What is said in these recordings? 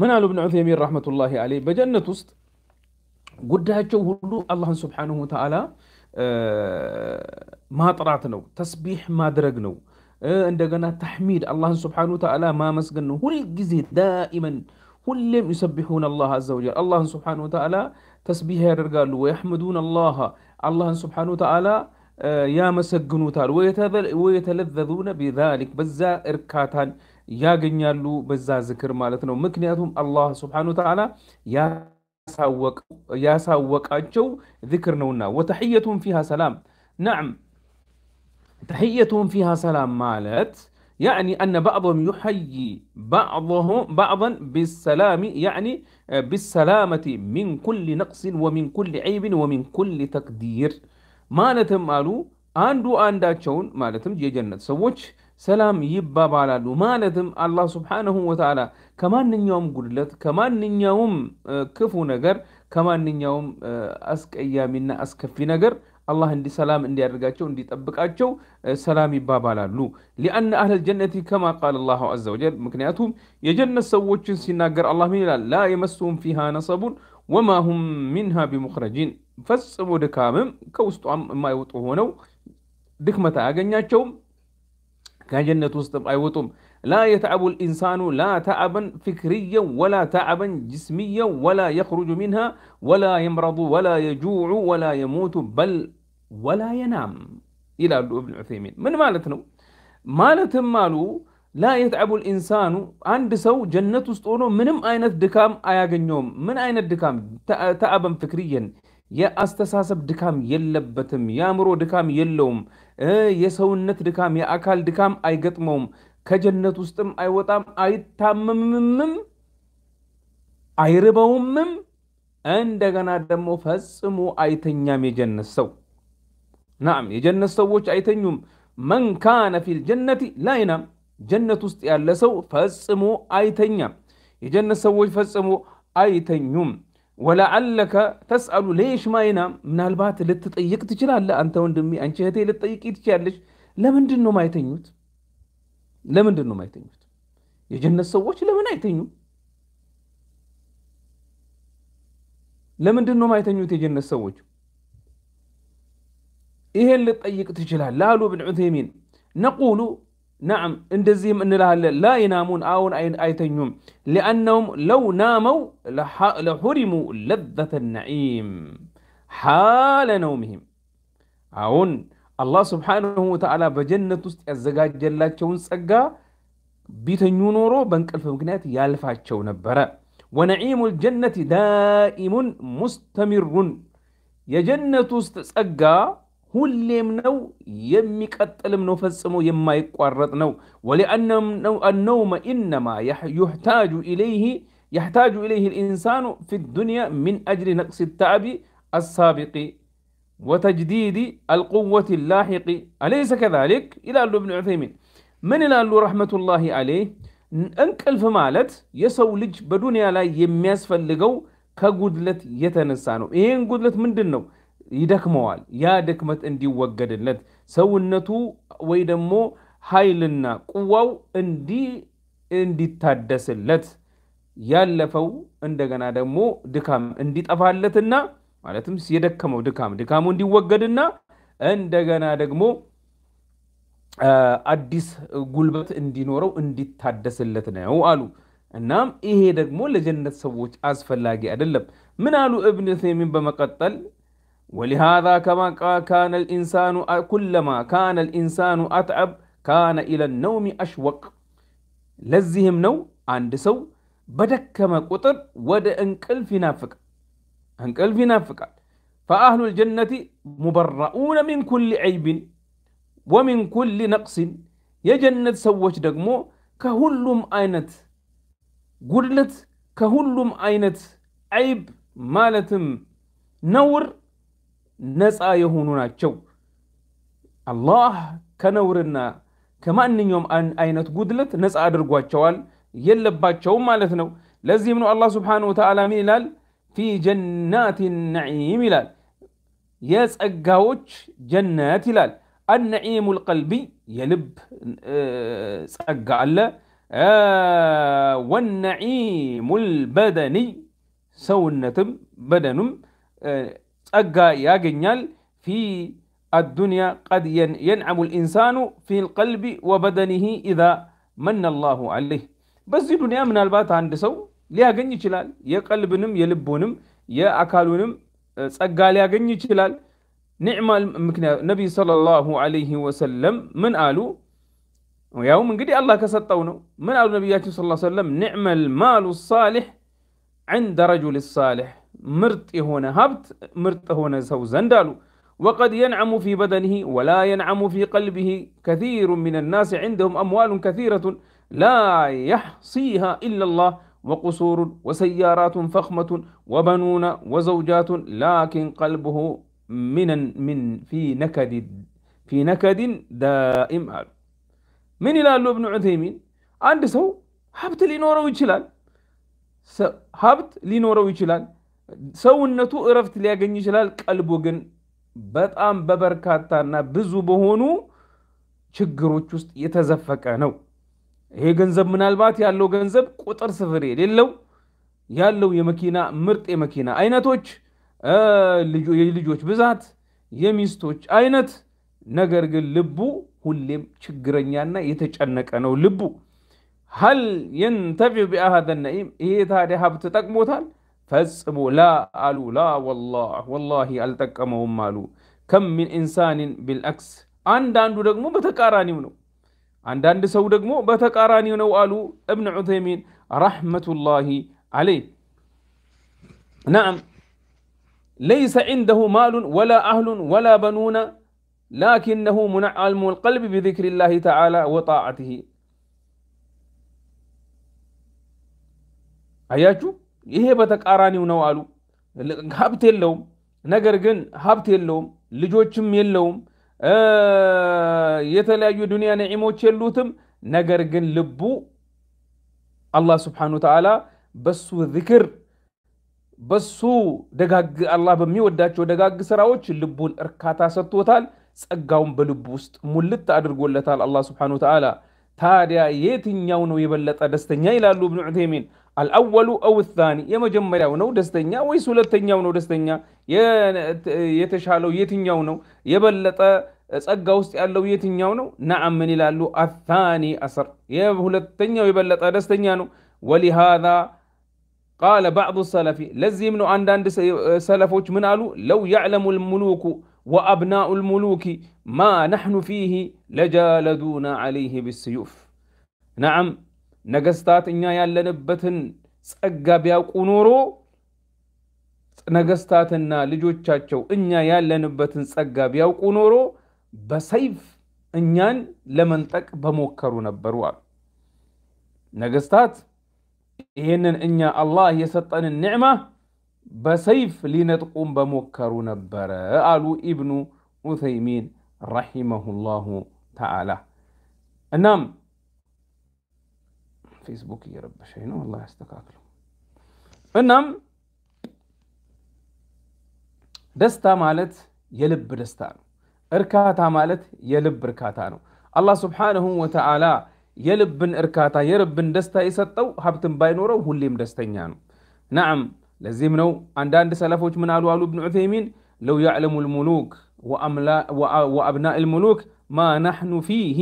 من قال ابن عثيمين رحمة الله عليه بجنة وسط قدها هلو الله سبحانه وتعالى ما طرعتنو تسبيح ما درقنو عندنا تحميد الله سبحانه وتعالى ما مسقنو هل دائما هل يسبحون الله عز وجل الله سبحانه وتعالى تسبيح يرقالو ويحمدون الله الله سبحانه وتعالى يا مسقنو تعالى ويتلذذون بذلك بزا إركاتان ياجني اللو بزاز ذكر مالتنا ومكنياتهم الله سبحانه وتعالى يا ساوك يا ساوك أجو ذكرنا ونا وتحيتهم فيها سلام نعم تحيتهم فيها سلام مالت يعني أن بعضهم يحيي بعضهم بعضا بالسلام يعني بالسلامة من كل نقص ومن كل عيب ومن كل تقدير مالتهم مالو أندو أنداتشون مالتهم جي جنة سوتش ሰላም ይባባላሉ ማለትም አላህ ስብሓንሁ ወተዓላ ከማንኛውም ጉድለት ከማንኛውም ክፉ ነገር ከማንኛውም አስቀያሚና አስከፊ ነገር አላህ እንዲ ሰላም እንዲያደርጋቸው እንዲጠብቃቸው ሰላም ይባባላሉ። ሊአነ አህለል ጀነቲ ከማ ቃል አላሁ አዘ ወጀል። ምክንያቱም የጀነት ሰዎችን ሲናገር አላህ ምን ይላል? ላ የመሱሁም ፊሃ ነሰቡን ወማ ሁም ሚንሃ ቢሙኽረጂን። ፈጽሞ ድካምም ከውስጧም የማይወጡ ሆነው ድክመት አያገኛቸውም كجنة وسطم أي وطم لا يتعب الإنسان لا تعبا فكريا ولا تعبا جسميا ولا يخرج منها ولا يمرض ولا يجوع ولا يموت بل ولا ينام إلى ابن عثيمين من مالتنا مالت مالو لا يتعب الإنسان عند سو جنة وسطونه منم أين الدكام أياقن يوم من أين الدكام تعبا فكريا يا أستساسب دكام يلبتم يا مرو دكام يلوم የሰውነት ድካም፣ የአካል ድካም አይገጥመውም። ከጀነት ውስጥም አይወጣም፣ አይታመምምም፣ አይርበውምም። እንደገና ደግሞ ፈጽሞ አይተኛም የጀነት ሰው። ናም የጀነት ሰዎች አይተኙም። መን ካነ ፊል ጀነቲ ላይናም ጀነት ውስጥ ያለ ሰው ፈጽሞ አይተኛም። የጀነት ሰዎች ፈጽሞ አይተኙም። ወለዓለከ ተስአሉ ለየሽማይና ምናልባት ልትጠይቅ ትችላለህ። አንተ ወንድሜ፣ አንቺ እህቴ ልትጠይቂ ትችላለች። ለምንድን ነው ማይተኙት? ለምንድን ነው ማይተኙት? የጀነት ሰዎች ለምን አይተኙም? ለምንድን ነው ማይተኙት የጀነት ሰዎች? ይሄን ልትጠይቅ ትችላለህ አሉ ብን ዑቴሚን ነቁሉ نعم اندزيم ان لا ينامون اون اي ايتنيوم لانهم لو ناموا لحرموا لذه النعيم حال نومهم اون الله سبحانه وتعالى بجنة الزجاج است ازغاج جلاچون صغا بيتنيو نورو بنقلف مغنيات شون برا ونعيم الجنه دائم مستمر يا جنة است هولم نو يميك أتلم نو فسمو يمي قرط نو ولأن نو النوم إنما يحتاج إليه يحتاج إليه الإنسان في الدنيا من أجل نقص التعب السابق وتجديد القوة اللاحق أليس كذلك إلى الله ابن عثيمين من إلى الله رحمة الله عليه أنك ألف مالت يسولج لج بدنيا لا يمياس فلقو كقدلت يتنسانو إيه قدلت من دنو ይደክመዋል። ያ ድክመት እንዲወገድለት ሰውነቱ ወይ ደግሞ ኃይልና ቁዋው እንዲ እንዲታደስለት ያለፈው እንደገና ደግሞ ድካም እንዲጠፋለትና ማለትም የደከመው ድካም ድካሙ እንዲወገድና እንደገና ደግሞ አዲስ ጉልበት እንዲኖረው እንዲታደስለት ነው አሉ። እናም ይሄ ደግሞ ለጀነት ሰዎች አስፈላጊ አይደለም። ምን አሉ? እብን ዑሰይሚን በመቀጠል ولهذا كما كان الإنسان كلما كان الإنسان أتعب كان إلى النوم أشوق لزهم نو عند سو كما قطر ود نافك نافق في نافق فأهل الجنة مبرؤون من كل عيب ومن كل نقص የጀነት سوش دقمو ከሁሉም أينت قلت ከሁሉም أينت عيب مالتم نور نسعى يهونونا جو الله كنورنا كما أن يوم أن أينت قدلت نسعى درقوا جوال يلبات جو مالتنو لازم منو الله سبحانه وتعالى ميلال في جنات النعيم لال يس أقاوش جنات لال النعيم القلبي يلب أقا ألا والنعيم البدني سونتم بدنم يا ياجنال في الدنيا قد ينعم الإنسان في القلب وبدنه إذا من الله عليه بس في الدنيا من البات عند سو ليه أجني خلال يا قلبنم يا لبونم يا اكالونم أجا أه، ليه أجني خلال نعم النبي صلى الله عليه وسلم من قالوا ويوم من قدي الله كسطونه من قالوا النبي صلى الله عليه وسلم نعم المال الصالح عند رجل الصالح مرت هنا هبت مرت هنا سو زندالو وقد ينعم في بدنه ولا ينعم في قلبه كثير من الناس عندهم أموال كثيرة لا يحصيها إلا الله وقصور وسيارات فخمة وبنون وزوجات لكن قلبه من من في نكد في نكد دائم من إلى ابن عثيمين عند سو هبت ሊኖረው ይችላል هبت ሊኖረው ይችላል ሰውነቱ እረፍት ሊያገኝ ይችላል። ቀልቡ ግን በጣም በበርካታና ብዙ በሆኑ ችግሮች ውስጥ የተዘፈቀ ነው። ይሄ ገንዘብ ምናልባት ያለው ገንዘብ ቁጥር ስፍር የሌለው ያለው የመኪና ምርጥ የመኪና አይነቶች፣ የልጆች ብዛት፣ የሚስቶች አይነት፣ ነገር ግን ልቡ ሁሌም ችግረኛና የተጨነቀ ነው። ልቡ ሀል የንተፊዑ ቢአሃደ ነዒም ይሄ ታዲያ ሀብት ጠቅሞታል? فاسمو لا ألو لا والله والله ألتكمهم مالو كم من إنسان بالأكس عندان دقمو بتكاراني منو عندان دسو دقمو بتكاراني منو ألو ابن عثيمين رحمة الله عليه نعم ليس عنده مال ولا أهل ولا بنون لكنه منعلم القلب بذكر الله تعالى وطاعته أياتو ይሄ በተቃራኒው ነው አሉ። ሀብት የለውም፣ ነገር ግን ሀብት የለውም፣ ልጆችም የለውም፣ የተለያዩ የዱንያ ነዒሞች የሉትም። ነገር ግን ልቡ አላህ ስብሓነሁ ወተዓላ በሱ ዝክር በሱ ደጋግ አላህ በሚወዳቸው ደጋግ ስራዎች ልቡን እርካታ ሰጥቶታል። ጸጋውን በልቡ ውስጥ ሙልት አድርጎለታል አላህ ስብሓነሁ ወተዓላ። ታዲያ የትኛው ነው የበለጠ ደስተኛ ይላሉ እብኑ ዑተይሚን الأول أو الثاني يا مجمري أو نو دستنيا ويسولة تنيا ونو دستنيا يا يتشالو يتنيا ونو يبلت أسأل جوست قالوا يتنيا ونو نعم من إلى قالوا الثاني أسر يا هلا تنيا ويبلت دستنيا نو ولهذا قال بعض السلف لازم إنه عند عند سلف وش من قالوا لو يعلم الملوك وأبناء الملوك ما نحن فيه لجالدونا عليه بالسيوف نعم ነገስታት እኛ ያለንበትን ጸጋ ቢያውቁ ኖሮ ነገስታትና ልጆቻቸው እኛ ያለንበትን ጸጋ ቢያውቁ ኖሮ በሰይፍ እኛን ለመንጠቅ በሞከሩ ነበሩ አሉ። ነገስታት ይህንን እኛ አላህ የሰጠንን ኒዕማ በሰይፍ ሊነጥቁም በሞከሩ ነበረ አሉ ኢብኑ ኡተይሚን ረሒመሁላሁ ተዓላ እናም ፌስቡክ እየረበሸኝ ነው። አላህ ያስተካክለው። እናም ደስታ ማለት የልብ ደስታ ነው። እርካታ ማለት የልብ እርካታ ነው። አላህ ስብሓንሁ ወተዓላ የልብን እርካታ የልብን ደስታ የሰጠው ሀብትን ባይኖረው ሁሌም ደስተኛ ነው። ናም ለዚህም ነው አንዳንድ ሰለፎች ምን አሉ አሉ ብን ዑቴይሚን ለው ያዕለሙ ልሙሉክ ወአብናኢ ልሙሉክ ማ ናሕኑ ፊህ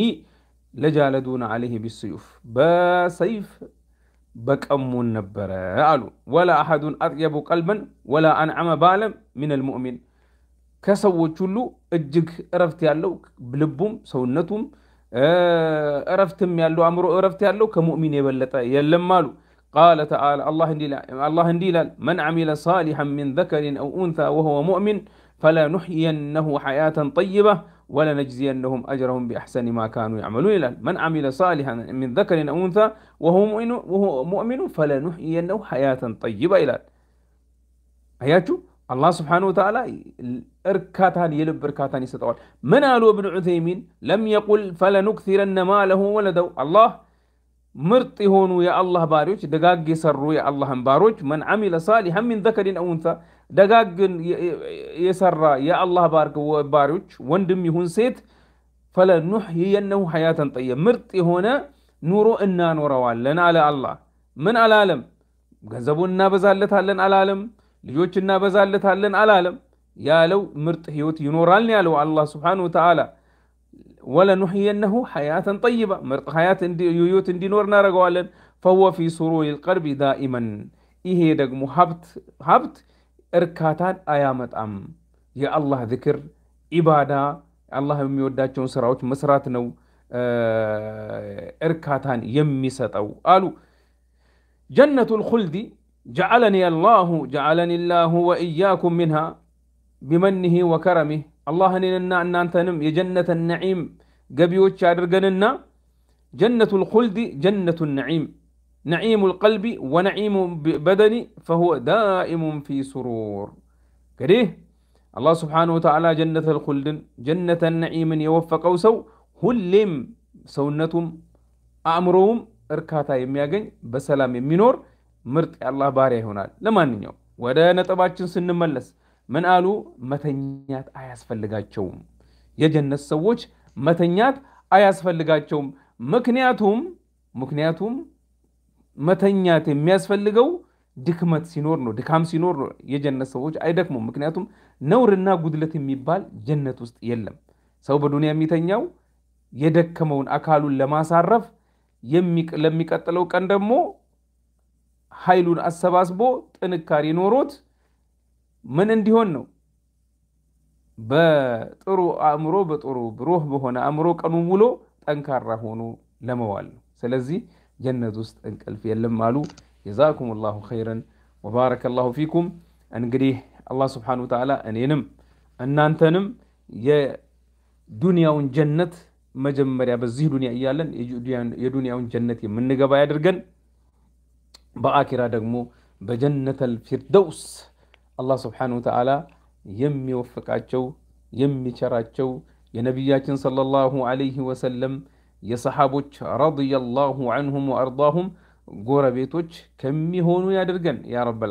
لجالدون عليه بالسيوف با سيف بك أم نبرة قالوا ولا أحد أطيب قلبا ولا أنعم بالا من المؤمن كسو كله أجك رفت يالو بلبوم سونتهم آه، رفتم يالو أمرو رفت يالو كمؤمن يبلطا يلم قال تعالى الله هندي الله هندي من عمل صالحا من ذكر أو أنثى وهو مؤمن فلنحيينه حياة طيبة ولنجزينهم أجرهم بأحسن ما كانوا يعملون إلى من عمل صالحا من ذكر أو أنثى وهو مؤمن وهو مؤمن فلنحيينه حياة طيبة إلى أياتو الله سبحانه وتعالى እርካታን የልብ እርካታን ይሰጠዋል من አሉ ابن عثيمين لم يقل فلنكثرن ماله ወለደው الله ምርጥ የሆኑ የአላህ ባሪዎች ደጋግ የሰሩ የአላህን ባሮች መን አሚለ ሳሊሐን ሚን ዘከሪን አው ኡንሳ ደጋግን የሰራ የአላህ ባሪዎች ወንድም ይሁን ሴት ፈለኑሕይየነሁ ሐያተን ጠየብ ምርጥ የሆነ ኑሮ እናኖረዋለን አለ አላህ። ምን አላለም? ገንዘቡን እናበዛለታለን አላለም። ልጆች እናበዛለታለን አላለም። ያለው ምርጥ ህይወት ይኖራል ያለው አላህ ስብሓነሁ ወተዓላ ولنحيينه حياة طيبة مرت حياة دي يوت دي نور نار فهو في سرور القرب دائما إيه دق محبت حبت إركاتان آيامت أم يا الله ذكر إبادة الله يمي ودا چون سراوش مسرات آه، إركاتان يمي ستو قالوا جنة الخلد جعلني الله جعلني الله وإياكم منها بمنه وكرمه الله أننا أن أنت نم جنة النعيم قبيو تشارقننا جنة الخلد جنة النعيم نعيم القلب ونعيم بدني فهو دائم في سرور كريه الله سبحانه وتعالى جنة الخلد جنة النعيم يوفق سو هلم سونتهم أمرهم إركاتا يميقن بسلام منور مرت الله باري هنا لما نيو ودا نتباتشن سن ملس ምን አሉ? መተኛት አያስፈልጋቸውም። የጀነት ሰዎች መተኛት አያስፈልጋቸውም። ምክንያቱም ምክንያቱም መተኛት የሚያስፈልገው ድክመት ሲኖር ነው፣ ድካም ሲኖር ነው። የጀነት ሰዎች አይደክሙም። ምክንያቱም ነውርና ጉድለት የሚባል ጀነት ውስጥ የለም። ሰው በዱንያ የሚተኛው የደከመውን አካሉን ለማሳረፍ ለሚቀጥለው ቀን ደግሞ ኃይሉን አሰባስቦ ጥንካሬ ኖሮት ምን እንዲሆን ነው? በጥሩ አእምሮ፣ በጥሩ ብሩህ በሆነ አእምሮ ቀኑ ውሎ ጠንካራ ሆኖ ለመዋል ነው። ስለዚህ ጀነት ውስጥ እንቅልፍ የለም አሉ። ጀዛኩም ላሁ ኸይረን ወባረከ ላሁ ፊኩም። እንግዲህ አላህ ስብሓነሁ ወተዓላ እኔንም እናንተንም የዱንያውን ጀነት መጀመሪያ በዚህ ዱንያ እያለን የዱንያውን ጀነት የምንገባ ያድርገን። በአኪራ ደግሞ በጀነተል ፊርደውስ الله سبحانه وتعالى يم يوفق عجو يم يشر عجو صلى الله عليه وسلم يا صحابوش رضي الله عنهم وأرضاهم قربيتوش كم هونو يا درجن يا رب العالمين